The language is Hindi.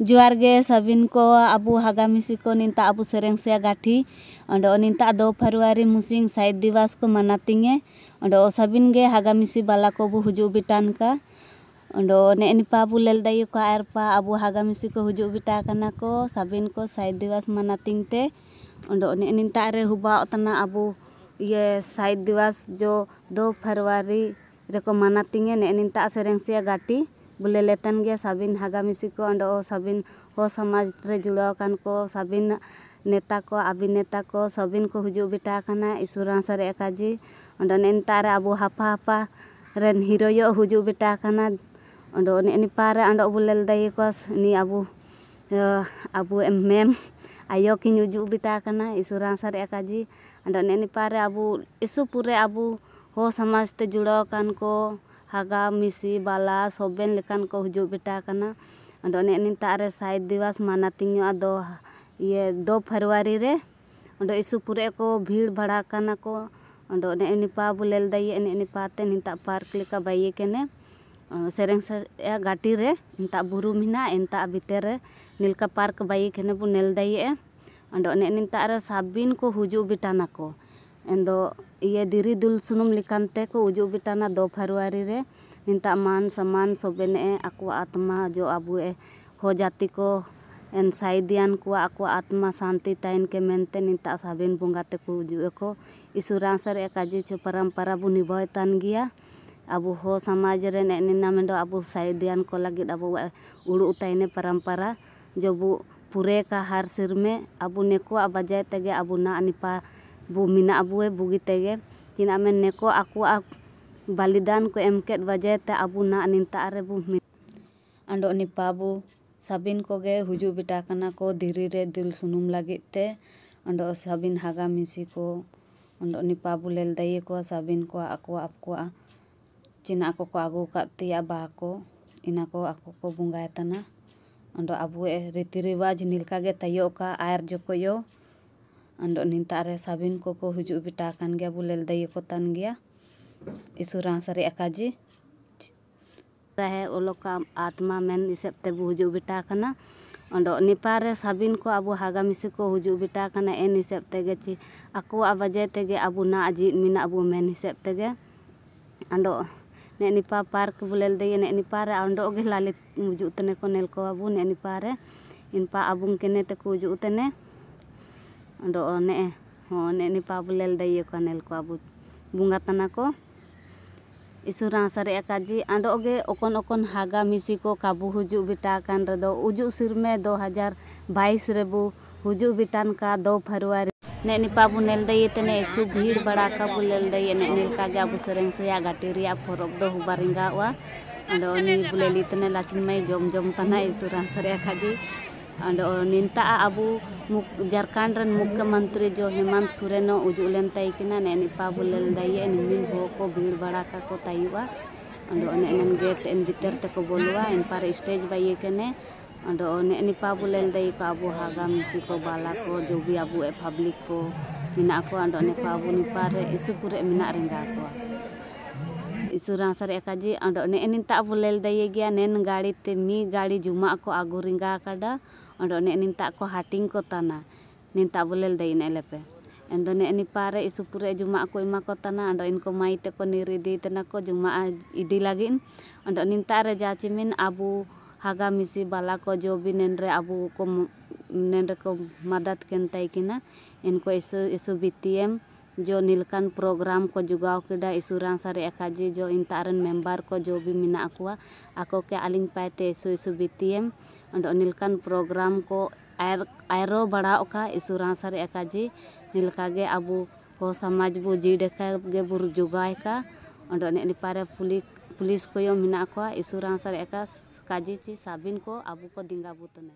जोर गे सबिन को अब हागामीसी को निता अब से गाठी अंता दो फरवरी मुसिंग साहित दिवस को मनातीे अंड सबिन गे हागामीसी बाला को हजू बिटान का अंडे एनपा बो लेल दरपा अब हागामीसी को हजू बिटा करना को सबिन को साइड दिवस मनाती ते अंडे निता अब ये साइड दिवस जो दो फरवरी रे को मनातीे निता से घाटी ᱵᱚᱞᱮ ᱞᱮᱛᱮᱱ ᱜᱮ ᱥᱟᱹᱵᱤᱱ ᱦᱟᱜᱟᱢᱤᱥᱤ ᱠᱚ ᱚᱸᱰᱮ ᱥᱟᱹᱵᱤᱱ ᱦᱚᱸ ᱥᱚᱢᱟᱡᱽ ᱨᱮ ᱡᱩᱲᱟᱹᱣ ᱟᱠᱟᱱ ᱠᱚ ᱥᱟᱹᱵᱤᱱ ᱱᱮᱛᱟ ᱠᱚ ᱟᱵᱤᱱᱮᱛᱟ ᱠᱚ ᱥᱟᱹᱵᱤᱱ ᱠᱚ ᱦᱤᱡᱩᱜ ᱵᱤᱴᱟ ᱟᱠᱟᱱᱟ ᱤᱥᱩᱨ ᱦᱟᱸᱥᱫᱟ ᱮᱠᱟᱡᱤ ᱚᱸᱰᱮ ᱱᱮᱛᱟ ᱨᱮ ᱟᱵᱚ ᱦᱟᱯᱟ ᱦᱟᱯᱟ ᱨᱮᱱ ᱦᱤᱨᱳᱭᱚᱜ ᱦᱤᱡᱩᱜ ᱵᱤᱴᱟ ᱟᱠᱟᱱᱟ ᱚᱸᱰᱮ ᱚᱱᱮ ᱱᱤᱯᱟᱨᱮ ᱚᱸᱰᱮ ᱵᱚᱞᱮ ᱞᱮᱫᱟᱭ ᱠᱚ ᱱᱤ ᱟᱵᱚ ᱟᱵᱚ ᱢᱮᱢ ᱟᱭᱚ ᱠᱤᱧ ᱦᱤᱡᱩᱜ ᱵᱤᱴᱟ ᱟᱠᱟᱱᱟ ᱤᱥᱩᱨ ᱦᱟᱸᱥᱫᱟ ᱮᱠᱟᱡᱤ ᱚᱸᱰᱮ ᱚᱱᱮ ᱱᱤᱯᱟᱨᱮ ᱟᱵᱚ ᱤᱥᱩᱯᱩᱨ ᱨᱮ ᱟᱵᱚ ᱦᱚᱸ ᱥᱚᱢᱟᱡᱽ ᱛᱮ ᱡᱩᱲᱟᱹᱣ ᱟᱠᱟᱱ ᱠᱚ हागा मिसी बाला सबें लेकान को हजु बेटा अनेकारे साइड दिवस माना तीन दो ये दो फरवरी रे अंडो इसु पुरे को भीड़ भाड़ा करना को अंडो ने निपा बुलेल दई ने निपा ते निता पार्क लेका बाईये केने सेरेंग सर ए घाटी रे निता बुरु मिना एंता बितेर रे निलका पार्क बाईये केने बु नेल दई ए अंडो ने निता रे साबिन को हुजु बिटाना को ᱮᱱᱫᱚ ᱤᱭᱟᱹ ᱫᱷᱤᱨᱤ ᱫᱩᱞ ᱥᱩᱱᱩᱢ ᱞᱮᱠᱟᱱ ᱛᱮᱠᱚ ᱩᱡᱩᱜ ᱵᱤᱴᱟᱱᱟ ᱫᱚ ᱯᱷᱮᱵᱽᱨᱩᱣᱟᱨᱤ ᱨᱮ ᱱᱤᱛᱟᱜ ᱢᱟᱱ ᱥᱚᱢᱟᱱ ᱥᱚᱵᱮᱱᱮ ᱟᱠᱚᱣᱟᱜ ᱟᱛᱢᱟ ᱡᱚ ᱟᱵᱚ ᱦᱚ ᱡᱟᱹᱛᱤ ᱠᱚ ᱮᱱ ᱥᱟᱭᱫᱤᱭᱟᱱ ᱠᱚᱣᱟᱜ ᱟᱠᱚᱣᱟᱜ ᱟᱛᱢᱟ ᱥᱟᱱᱛᱤ ᱛᱟᱭᱱ ᱠᱮ ᱢᱮᱱᱛᱮ ᱱᱤᱛᱟᱜ ᱥᱟᱵᱮᱱ ᱵᱚᱸᱜᱟ ᱛᱮᱠᱚ ᱩᱡᱩᱜ ᱟᱠᱚ ᱤᱥᱩᱨᱟᱥ ᱨᱮ ᱠᱟᱡᱮ ᱪᱚ ᱯᱚᱨᱚᱢᱯᱚᱨᱟ ᱵᱚ ᱱᱤᱵᱷᱟᱹᱭ ᱛᱟᱱ ᱜᱮᱭᱟ ᱟᱵᱚ ᱦᱚ ᱥᱚᱢᱟᱡᱽ ᱨᱮ ᱱᱮᱱᱟ ᱢᱮᱱᱫᱚ ᱟᱵᱚ ᱥᱟᱭᱫᱤᱭᱟᱱ ᱠᱚ ᱞᱟᱹᱜᱤᱫ ᱟᱵᱚᱣᱟᱜ ᱩᱲᱩ ᱛᱟᱭᱱᱮ ᱯᱚᱨᱚᱢᱯᱚᱨᱟ ᱡᱚᱵᱚ पूरे का हर सिर में अब उन्हें को बजाय तगे अब ना निपा ᱢᱮᱱᱟᱜ ᱵᱩᱜᱤ ᱛᱮᱜᱮ ᱪᱮᱫᱟᱜ में नेको ᱟᱠᱚᱣᱟᱜ बलिदान को एम बजे अब ना निता रे बु अंडो निपा बु साबिन हुजू बिटा कना को धीरी रे दिल सुनुम लगे ते अंडो साबिन हागा मिसी को अंडो निपा बो लेल दाइए को सबिन को आको आपको चिना को को आगो काती या बा को इना को आको को बुंगाय तना अंडो अब रीति रिवाज निलका गे तयो का आयर जो यो अंड नेता सबिन ᱥᱟᱵᱤᱱ ᱠᱚᱠᱚ ᱦᱤᱡᱩᱜ ᱵᱤᱴᱟ गया ᱜᱮᱭᱟ ᱵᱚᱞᱮ ᱞᱟᱹᱭᱟᱠᱚ ᱛᱟᱦᱮᱱ आत्मा मन हिसाब हजू बिटा अंड नेपाल सबिन साबिन को अब हागामी को हजू बिटा एन हिसाब तेगे आको वजह तेगे अब ना अजीत मेना अब मेन हिसाब तेगे अंडो ने निपा पार्क बोले दे ने निपारे रे अंडो हजू तने को नेल को अब ने निपारे इनपा अबुंग केने तक हजू तने ᱟᱫᱚ ᱚᱱᱮ ᱦᱚᱸ ᱚᱱᱮ ᱱᱤᱯᱟ ᱵᱚᱞᱮ ᱞᱫᱟᱭᱚ ᱠᱟᱱᱮᱞ ᱠᱚ ᱟᱵᱚ ᱵᱚᱸᱜᱟ ᱛᱟᱱᱟ ᱠᱚ ओकन ओकन हागा मिसी को काबू हजू बिटा कान रदो उजू सिर दो हजार बाईस रेबू हजू बिटान का दो फरवरी ने निपाबू नेल दई तने ऐसु भीड़ बड़ा का लेल दई ने नेल गे अबू सरेंग से या गाटेरिया फोरक दो हुबारिंगा वा अंडो नी बुलेली तने लाचिन मई जम जम तना ईश्वर आसारे काजी ada ninta abu muk jarkan ren muk jo hemant sureno ujuk lentai kena ne ni pabu lentai ye ni ko bir bara ko taiwa ando ne nen get en ko bolua en par stage baye kene ando ne ni pabu lentai ko abu haga misi ko bala jo bi abu e public ko mina ko ando ne pabu ni pare isu kure mina rengga ko isu rasar ya kaji ando ne enin tak bulel daya e gya nen gari temi gari juma aku agu ringga kada ondo ne ninta ko hating ko tana ninta bulel dai ne lepe endo ne ni pare isu pure juma ko ima ko tana ondo in ko mai te ko niri di tana ko juma idi lagin ondo ninta re jacimin abu haga misi bala ko jobi bi abu ko nenre ko madat kentai kina in ko isu isu bitiem jo nilkan program ko juga okeda isurang sari ekaji jo intaren member ko jo bimina akua ako ke aling pate suisu isu btm ondo nilkan program ko air airo bara oka isurang sari ekaji nilkage abu ko samaj bu ji deka ge bur juga eka ondo ne dipare puli polis ko mina akua isurang sari ekas kaji ci sabin ko abu ko dingga butene